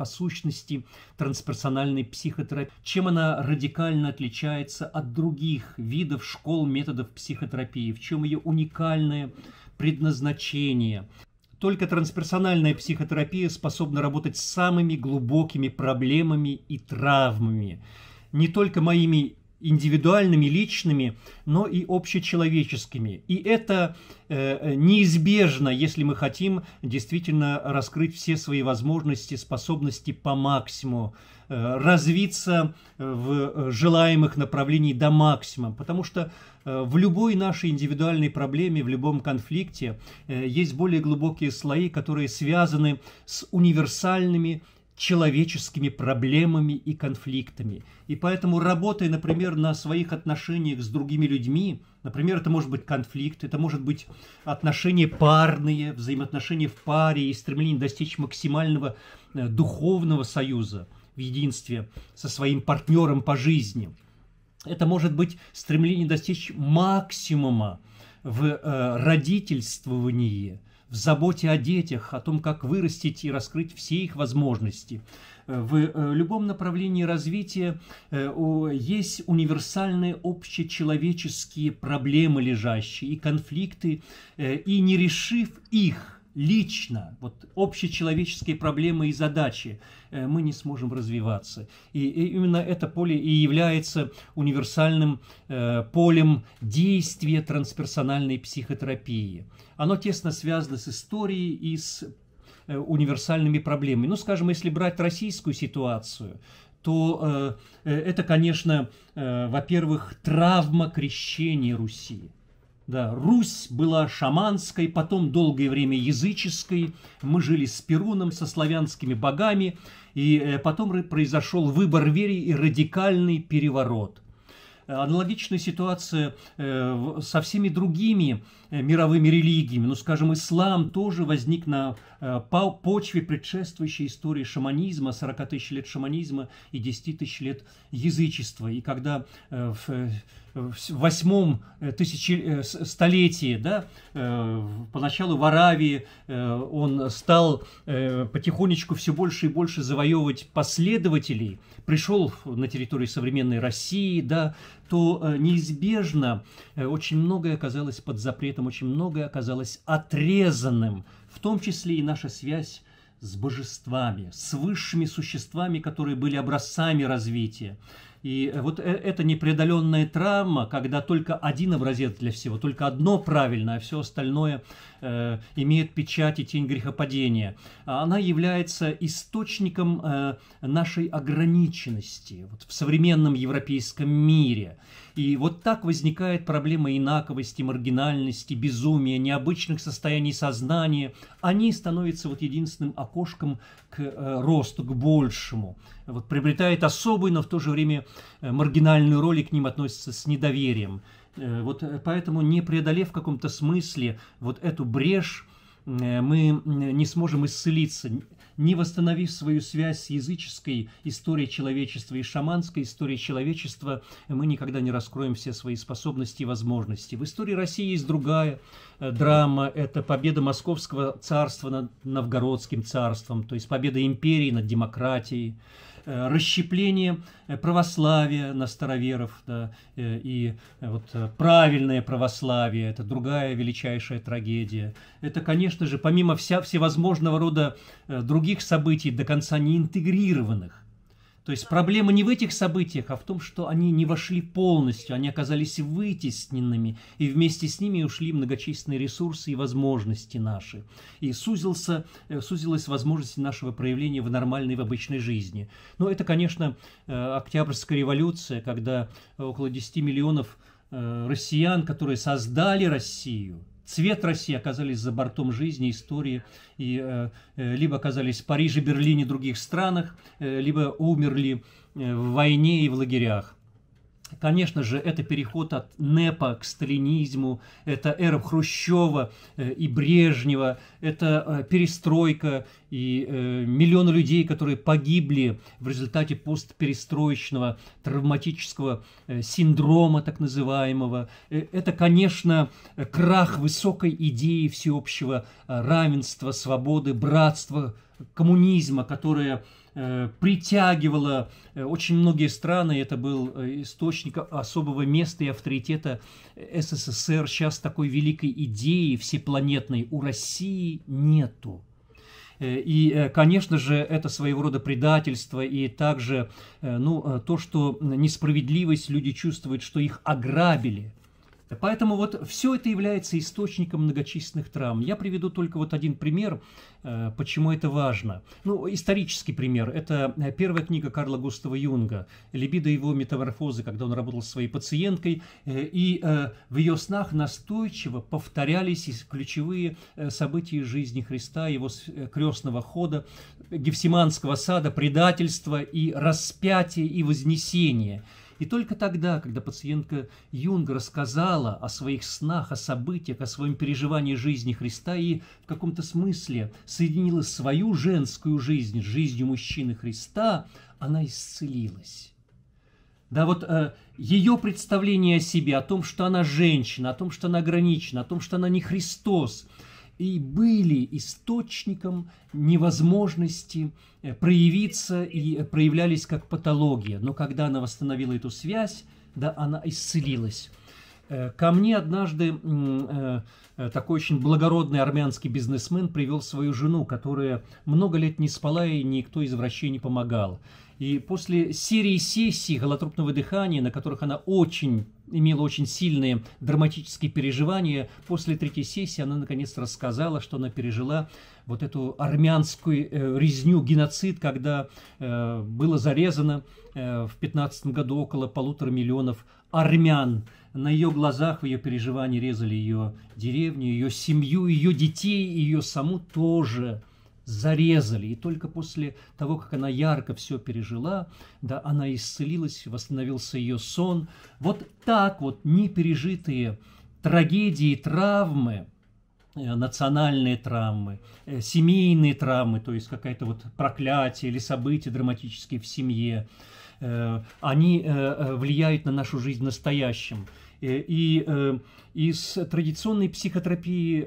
о сущности трансперсональной психотерапии, чем она радикально отличается от других видов школ методов психотерапии, в чем ее уникальное предназначение. Только трансперсональная психотерапия способна работать с самыми глубокими проблемами и травмами, не только моими индивидуальными, личными, но и общечеловеческими. И это э, неизбежно, если мы хотим действительно раскрыть все свои возможности, способности по максимуму, э, развиться э, в желаемых направлениях до максимума. Потому что э, в любой нашей индивидуальной проблеме, в любом конфликте э, есть более глубокие слои, которые связаны с универсальными человеческими проблемами и конфликтами. И поэтому, работая, например, на своих отношениях с другими людьми, например, это может быть конфликт, это может быть отношения парные, взаимоотношения в паре и стремление достичь максимального э, духовного союза в единстве со своим партнером по жизни. Это может быть стремление достичь максимума в э, родительствовании – в заботе о детях, о том, как вырастить и раскрыть все их возможности. Э, в э, любом направлении развития э, есть универсальные общечеловеческие проблемы лежащие и конфликты, и не решив их – лично, вот общечеловеческие проблемы и задачи, э, мы не сможем развиваться. И, именно это поле и является универсальным э, полем действия трансперсональной психотерапии. Оно тесно связано с историей и с э, универсальными проблемами. Ну, скажем, если брать российскую ситуацию, то это, конечно, во-первых, травма крещения Руси. Да, Русь была шаманской, потом долгое время языческой. Мы жили с Перуном, со славянскими богами. И э, потом произошел выбор вере и радикальный переворот – Э, Аналогичная ситуация э, со всеми другими э, мировыми религиями. Ну, скажем, ислам тоже возник на почве предшествующей истории шаманизма, 40 тысяч лет шаманизма и 10 тысяч лет язычества. И когда в восьмом тысячи, столетии, да, поначалу в Аравии он стал потихонечку все больше и больше завоевывать последователей, пришел на территорию современной России, да, то э, неизбежно э, очень многое оказалось под запретом, очень многое оказалось отрезанным, в том числе и наша связь с божествами, с высшими существами, которые были образцами развития. И э, вот э, эта непреодоленная травма, когда только один образец для всего, только одно правильное, а все остальное э, имеет печать и тень грехопадения, она является источником э, нашей ограниченности вот, в современном европейском мире. И вот так возникает проблема инаковости, маргинальности, безумия, необычных состояний сознания. Они становятся вот единственным окошком к э, росту, к большему. Вот, приобретает особый, но в то же время Э, маргинальную роль и к ним относятся с недоверием. Э, вот э, поэтому, не преодолев в каком-то смысле вот эту брешь, мы не сможем исцелиться, не восстановив свою связь с языческой историей человечества и шаманской историей человечества, мы никогда не раскроем все свои способности и возможности. В истории России есть другая драма – это победа Московского царства над Новгородским царством, то есть победа империи над демократией. Э, расщепление э, православия на староверов да, э, и вот правильное православие – это другая величайшая трагедия. Это, конечно же, помимо вся, всевозможного рода других событий, до конца не интегрированных – то есть проблема не в этих событиях, а в том, что они не вошли полностью, они оказались вытесненными, и вместе с ними ушли многочисленные ресурсы и возможности наши. И сузился, э, сузилась возможность нашего проявления в нормальной, в обычной жизни. Но ну, это, конечно, э, Октябрьская революция, когда э, около 10 миллионов россиян, которые создали Россию – цвет России оказались за бортом жизни, истории, и э, э, либо оказались в Париже, Берлине, других странах, э, либо умерли э, в войне и в лагерях. Конечно же, это переход от НЭПа к сталинизму, это эра Хрущева э, и Брежнева, это э, перестройка и э, миллионы людей, которые погибли в результате постперестроечного травматического синдрома так называемого. Это, конечно, крах высокой идеи всеобщего равенства, свободы, братства, коммунизма, которая Э, притягивала э, очень многие страны. Это был э, источник особого места и авторитета СССР. Сейчас такой великой идеи всепланетной у России нету. И, конечно же, это своего рода предательство и также ну, то, что несправедливость люди чувствуют, что их ограбили. Поэтому вот все это является источником многочисленных травм. Я приведу только вот один пример, э, почему это важно. Ну, исторический пример. Это э, первая книга Карла Густава Юнга «Либидо его метаморфозы», когда он работал со своей пациенткой, э, и в ее снах настойчиво повторялись ключевые события жизни Христа, его крестного хода, Гефсиманского сада, предательства и распятия и вознесения – и только тогда, когда пациентка Юнг рассказала о своих снах, о событиях, о своем переживании жизни Христа и в каком-то смысле соединила свою женскую жизнь с жизнью мужчины Христа, она исцелилась. Да, вот э, ее представление о себе, о том, что она женщина, о том, что она ограничена, о том, что она не Христос – и были источником невозможности э, проявиться и э, проявлялись как патология. Но когда она восстановила эту связь, да, она исцелилась. Э, ко мне однажды такой очень благородный армянский бизнесмен привел свою жену, которая много лет не спала и никто из врачей не помогал. И после серии сессий холотропного дыхания, на которых она очень имела очень сильные драматические переживания. После третьей сессии она наконец рассказала, что она пережила вот эту армянскую э, резню, геноцид, когда э, было зарезано э, в 15 году около полутора миллионов армян. На ее глазах, в ее переживании резали ее деревню, ее семью, ее детей, ее саму тоже зарезали. И только после того, как она ярко все пережила, да, она исцелилась, восстановился ее сон. Вот так вот непережитые трагедии, травмы, э, национальные травмы, э, семейные травмы, то есть какая-то вот проклятие или события драматические в семье, э, они влияют на нашу жизнь в настоящем. И из традиционной психотерапии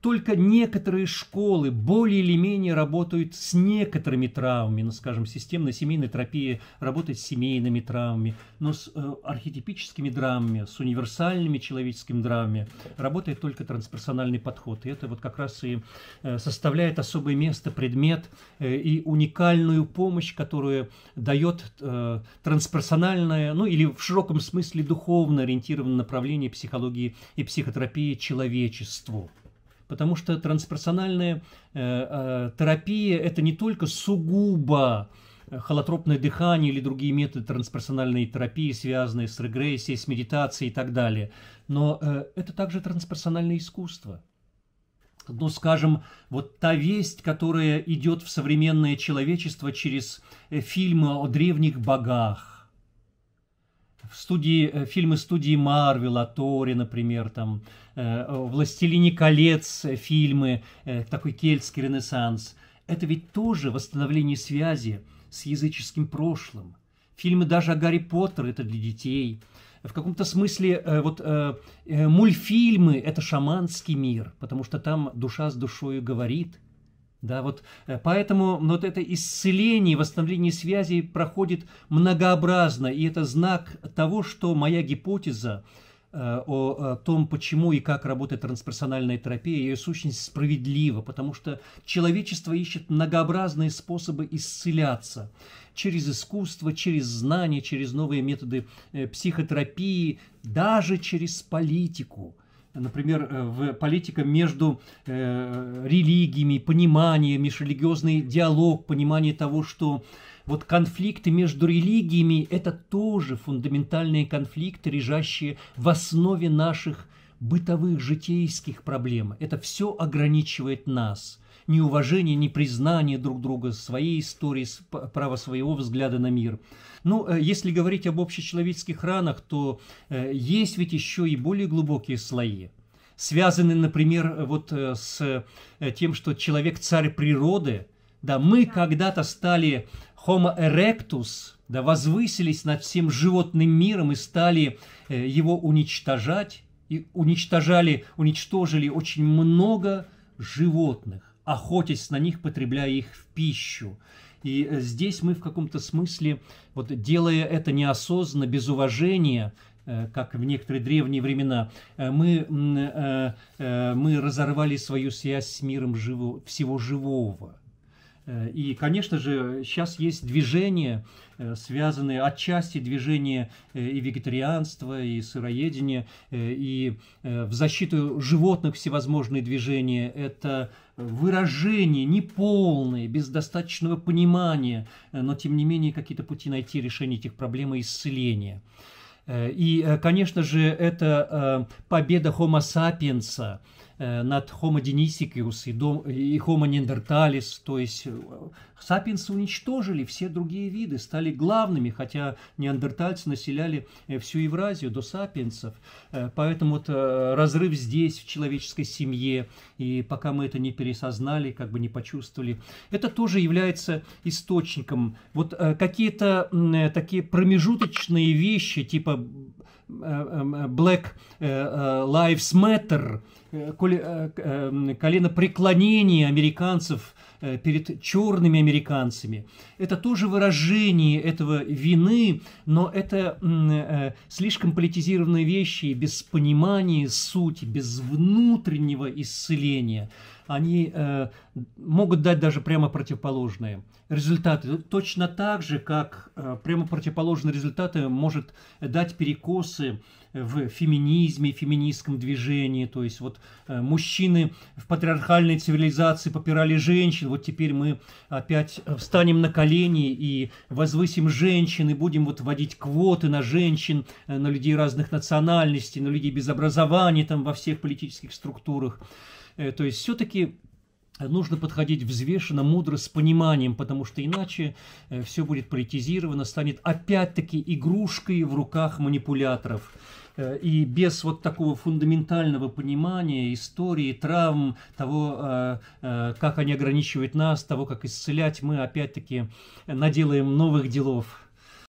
только некоторые школы более или менее работают с некоторыми травмами, ну, скажем, системная семейной терапии, работает с семейными травмами, но с э, архетипическими драмами, с универсальными человеческими драмами работает только трансперсональный подход. И это вот как раз и э, составляет особое место, предмет э, и уникальную помощь, которую дает э, трансперсональное, ну или в широком смысле духовно ориентированное направление психологии и психотерапии человечеству потому что трансперсональная э, э, терапия – это не только сугубо э, холотропное дыхание или другие методы трансперсональной терапии, связанные с регрессией, с медитацией и так далее. Но это также трансперсональное искусство. Ну, скажем, вот та весть, которая идет в современное человечество через фильмы о древних богах, в студии, э, фильмы студии Марвела, Тори, например, там, э, «Властелине колец» э, фильмы, такой кельтский ренессанс. Это ведь тоже восстановление связи с языческим прошлым. Фильмы даже о Гарри Поттере – это для детей. В каком-то смысле вот мультфильмы – это шаманский мир, потому что там душа с душою говорит – да, вот э, поэтому вот это исцеление, восстановление связей проходит многообразно, и это знак того, что моя гипотеза э, о том, почему и как работает трансперсональная терапия, ее сущность справедлива, потому что человечество ищет многообразные способы исцеляться через искусство, через знания, через новые методы э, психотерапии, даже через политику – например, э, в политика между э, религиями, понимание, межрелигиозный диалог, понимание того, что вот конфликты между религиями – это тоже фундаментальные конфликты, лежащие в основе наших бытовых, житейских проблем. Это все ограничивает нас – неуважение, непризнание друг друга своей истории, права своего взгляда на мир. Ну, э, если говорить об общечеловеческих ранах, то э, есть ведь еще и более глубокие слои связанные, например, вот э, с тем, что человек царь природы, да, мы когда-то стали homo erectus, да, возвысились над всем животным миром и стали его уничтожать, и уничтожали, уничтожили очень много животных охотясь на них, потребляя их в пищу. И э, здесь мы в каком-то смысле, вот делая это неосознанно, без уважения, э, как в некоторые древние времена, э, мы, мы разорвали свою связь с миром живо, всего живого. Э, и, конечно же, сейчас есть движения, э, связанные отчасти движение э, и вегетарианства, и сыроедения, и в защиту животных всевозможные движения. Это выражение неполное, без достаточного понимания, но, тем не менее, какие-то пути найти решение этих проблем и исцеления. И, конечно же, это победа Homo sapiens, над Homo denysicus и Homo neanderthalis, то есть Сапиенсы уничтожили все другие виды, стали главными, хотя неандертальцы населяли э, всю Евразию до сапиенсов. Э, поэтому вот э, разрыв здесь, в человеческой семье, и пока мы это не пересознали, как бы не почувствовали, это тоже является источником. Вот какие-то такие промежуточные вещи, типа эм, Black Lives Matter, колено преклонения американцев Э, перед черными американцами. Это тоже выражение этого вины, но это э, слишком политизированные вещи без понимания сути, без внутреннего исцеления они э, могут дать даже прямо противоположные результаты. Точно так же, как э, прямо противоположные результаты может дать перекосы в феминизме, феминистском движении. То есть вот э, мужчины в патриархальной цивилизации попирали женщин, вот теперь мы опять встанем на колени и возвысим женщин, и будем вот вводить квоты на женщин, э, на людей разных национальностей, на людей без образования там во всех политических структурах. Э, то есть все-таки все-таки нужно подходить взвешенно, мудро, с пониманием, потому что иначе э, все будет политизировано, станет опять-таки игрушкой в руках манипуляторов. Э, и без вот такого фундаментального понимания истории, травм, того, э, как они ограничивают нас, того, как исцелять, мы опять-таки наделаем новых делов.